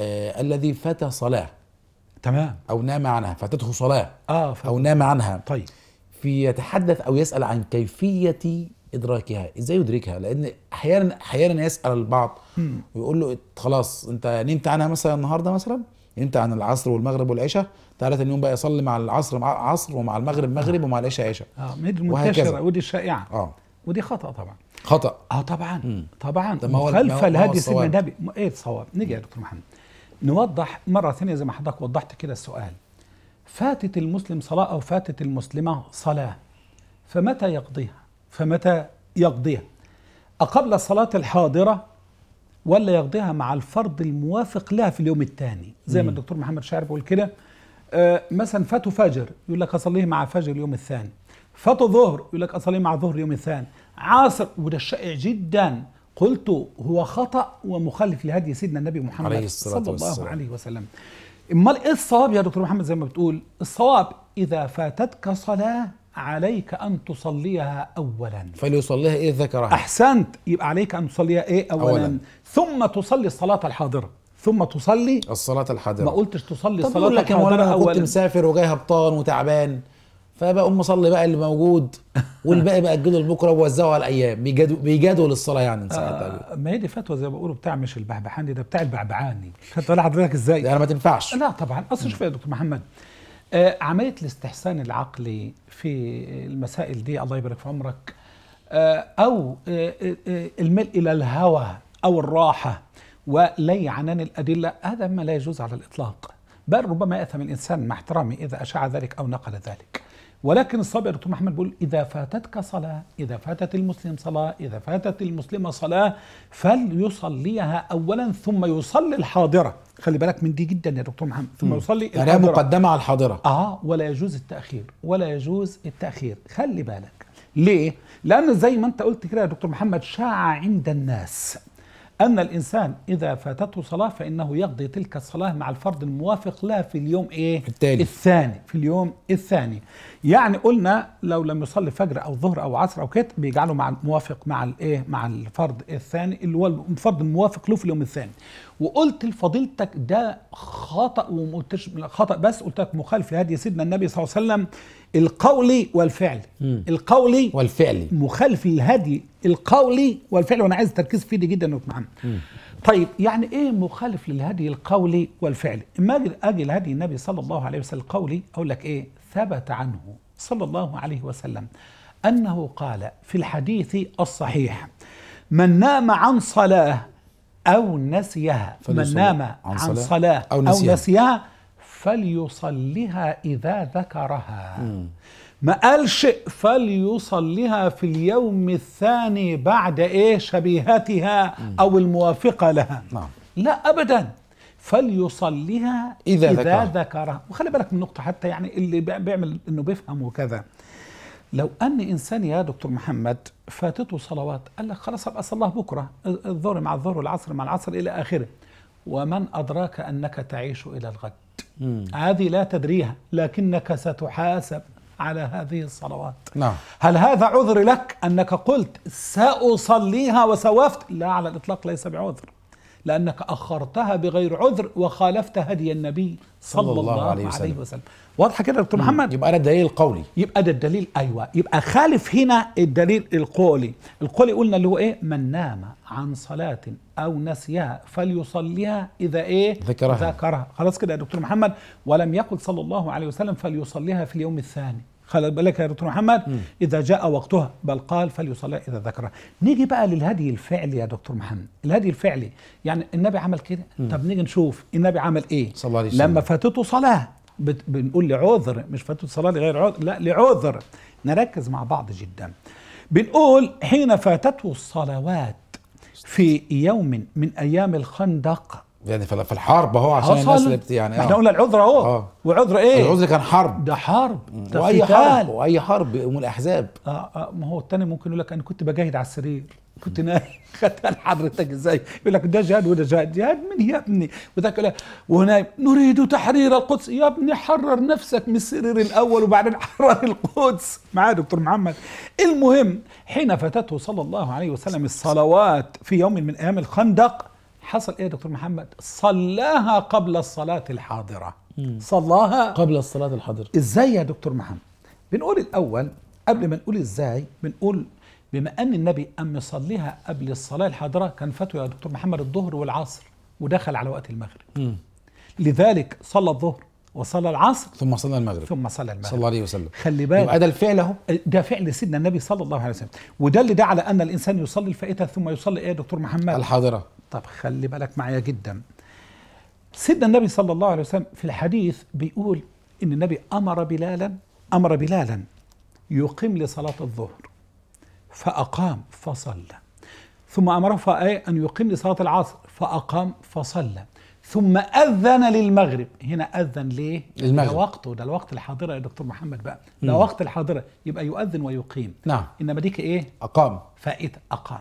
آه، الذي فات صلاة تمام أو نام عنها فاتته صلاة آه أو نام عنها طيب في يتحدث أو يسأل عن كيفية إدراكها إزاي يدركها لأن أحيانا أحيانا يسأل البعض ويقول له خلاص أنت نمت عنها مثلا النهاردة مثلا نمت عن العصر والمغرب والعشاء ثلاثة اليوم بقى يصلي مع العصر مع عصر ومع المغرب مغرب ومع العشاء عشاء اه منتشرة ودي الشائعه اه ودي خطا طبعا خطا اه طبعا مم. طبعا خلف الهادي سيدنا النبي ايه الصواب نيجي يا دكتور محمد نوضح مرة ثانية زي ما حضرتك وضحت كده السؤال فاتت المسلم صلاة أو فاتت المسلمة صلاة فمتى يقضيها فمتى يقضيها أقبل الصلاة الحاضرة ولا يقضيها مع الفرض الموافق لها في اليوم الثاني زي ما الدكتور محمد شاعر بيقول كده آه، مثلا فاتوا فجر يقول لك اصليه مع فجر اليوم الثاني فاتوا ظهر يقول لك اصليه مع ظهر اليوم الثاني عاصر وده الشائع جدا قلت هو خطأ ومخالف لهدي سيدنا النبي محمد عليه الصلاة صلى والسلام. الله عليه وسلم امال ايه الصواب يا دكتور محمد زي ما بتقول الصواب اذا فاتتك صلاه عليك ان تصليها اولا فليصليها ايه ذكرها احسنت يبقى عليك ان تصليها ايه اولا, أولا. ثم تصلي الصلاه الحاضره ثم تصلي الصلاه الحاضره ما قلتش تصلي الصلاه الحاضره لك اولا انا كنت مسافر وجاي هبطان وتعبان فبقوم مصلي بقى اللي موجود والباقي باجله لبكره وبوزعه على الايام بيجادوا بيجادوا للصلاه يعني ساعتها آه ما هي دي فتوى زي ما بيقولوا بتاع مش البهبحاندي ده بتاع البعبعاني طالع حضرتك ازاي؟ يعني ما تنفعش لا طبعا اصل شوف يا دكتور محمد آه عمليه الاستحسان العقلي في المسائل دي الله يبارك في عمرك آه او آه آه, آه، الميل الى الهوى او الراحه ولي عنان الادله هذا ما لا يجوز على الاطلاق بل ربما ياثم الانسان مع احترامي اذا اشاع ذلك او نقل ذلك ولكن الصابر دكتور محمد بيقول إذا فاتتك صلاة إذا فاتت المسلم صلاة إذا فاتت المسلمة صلاة فليصليها أولا ثم يصلي الحاضرة خلي بالك من دي جدا يا دكتور محمد ثم يصلي يعني الحاضرة يعني مقدمة على الحاضرة آه ولا يجوز التأخير ولا يجوز التأخير خلي بالك ليه؟ لأن زي ما أنت قلت كده يا دكتور محمد شاع عند الناس أن الإنسان إذا فاتته صلاة فإنه يقضي تلك الصلاة مع الفرض الموافق لها في اليوم إيه؟ التالي. الثاني في اليوم الثاني يعني قلنا لو لم يصلي فجر أو ظهر أو عصر أو كده بيجعله مع الموافق مع الإيه؟ مع الفرض الثاني اللي هو الفرض الموافق له في اليوم الثاني وقلت لفضيلتك ده خطأ وما قلتش خطأ بس قلت لك مخالف لهدي سيدنا النبي صلى الله عليه وسلم القولي والفعلي القولي والفعلي مخالف للهدي القولي والفعلي وانا عايز تركيز فيه جدا يا طيب يعني ايه مخالف للهدي القولي والفعلي اما اجي هدي النبي صلى الله عليه وسلم القولي اقول لك ايه ثبت عنه صلى الله عليه وسلم انه قال في الحديث الصحيح من نام عن صلاه او نسيها من نام عن صلاه, عن صلاة أو, نسيها أو نسيها فليصلها اذا ذكرها مم. ما قالش فليصليها في اليوم الثاني بعد ايه شبيهتها او الموافقه لها نعم. لا ابدا فليصليها اذا, إذا ذكرها. ذكرها وخلي بالك من نقطه حتى يعني اللي بيعمل انه بيفهم وكذا لو ان انسان يا دكتور محمد فاتته صلوات قال لك خلاص ابقى صلاه بكره الظهر مع الظهر والعصر مع العصر الى اخره ومن ادراك انك تعيش الى الغد هذه لا تدريها لكنك ستحاسب على هذه الصلوات نعم. هل هذا عذر لك أنك قلت سأصليها وسوفت لا على الإطلاق ليس بعذر لأنك أخرتها بغير عذر وخالفت هدي النبي صلى, صلى الله, الله عليه وسلم, عليه وسلم. واضحة كده دكتور محمد يبقى ده الدليل القولي يبقى ده الدليل أيوة يبقى خالف هنا الدليل القولي القولي قلنا اللي هو إيه من نام عن صلاة أو نسيها فليصليها إذا إيه ذكرها ذكرها خلاص كده يا دكتور محمد ولم يقل صلى الله عليه وسلم فليصليها في اليوم الثاني خلي بالك يا دكتور محمد م. اذا جاء وقتها بل قال فليصلى اذا ذكرها نيجي بقى للهدي الفعلي يا دكتور محمد الهدي الفعلي يعني النبي عمل كده م. طب نيجي نشوف النبي عمل ايه صلى الله عليه وسلم لما فاتته صلاه بت... بنقول لعذر مش فاتته صلاه لغير عذر لا لعذر نركز مع بعض جدا بنقول حين فاتته الصلوات في يوم من ايام الخندق يعني في الحرب اهو عشان الناس اللي يعني احنا آه. قلنا العذر اهو آه. وعذر ايه؟ العذر كان حرب ده حرب ده واي حرب واي حرب يقوموا الاحزاب اه, آه ما هو الثاني ممكن يقول لك انا كنت بجاهد على السرير كنت نايم قتل حضرتك ازاي؟ يقول لك ده جهاد وده جهاد، جهاد من يا ابني؟ وذاك يقول لك ونايم نريد تحرير القدس، يا ابني حرر نفسك من السرير الاول وبعدين حرر القدس، معايا دكتور محمد. المهم حين فاتته صلى الله عليه وسلم الصلوات في يوم من ايام الخندق حصل ايه يا دكتور محمد صلاها قبل الصلاه الحاضره صلاها قبل الصلاه الحاضره ازاي يا دكتور محمد بنقول الاول قبل ما نقول ازاي بنقول بما ان النبي قام يصليها قبل الصلاه الحاضره كان فتوى يا دكتور محمد الظهر والعصر ودخل على وقت المغرب لذلك صلى الظهر وصلى العصر ثم صلى المغرب ثم صلى المغرب صلى الله عليه وسلم خلي بالك يبقى ده الفعل اهو ده فعل سيدنا النبي صلى الله عليه وسلم وده اللي دعا على ان الانسان يصلي الفائته ثم يصلي ايه يا دكتور محمد الحاضره طب خلي بالك معايا جدا سيدنا النبي صلى الله عليه وسلم في الحديث بيقول ان النبي امر بلالا امر بلالا يقيم لصلاه الظهر فاقام فصلى ثم امره إيه؟ ان يقيم لصلاه العصر فاقام فصلى ثم اذن للمغرب هنا اذن ليه المغرب ده وقته ده الوقت الحاضره يا دكتور محمد بقى ده وقت الحاضره يبقى يؤذن ويقيم نعم انما ديك ايه اقام فائت اقام